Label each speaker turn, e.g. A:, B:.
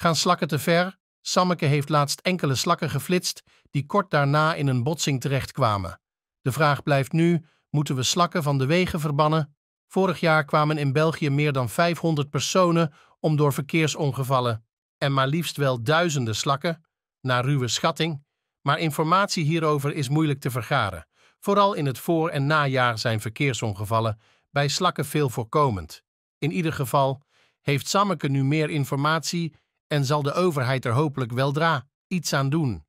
A: gaan slakken te ver. Sammeke heeft laatst enkele slakken geflitst die kort daarna in een botsing terechtkwamen. De vraag blijft nu, moeten we slakken van de wegen verbannen? Vorig jaar kwamen in België meer dan 500 personen om door verkeersongevallen en maar liefst wel duizenden slakken, naar ruwe schatting. Maar informatie hierover is moeilijk te vergaren. Vooral in het voor- en najaar zijn verkeersongevallen bij slakken veel voorkomend. In ieder geval heeft Sammeke nu meer informatie en zal de overheid er hopelijk weldra iets aan doen.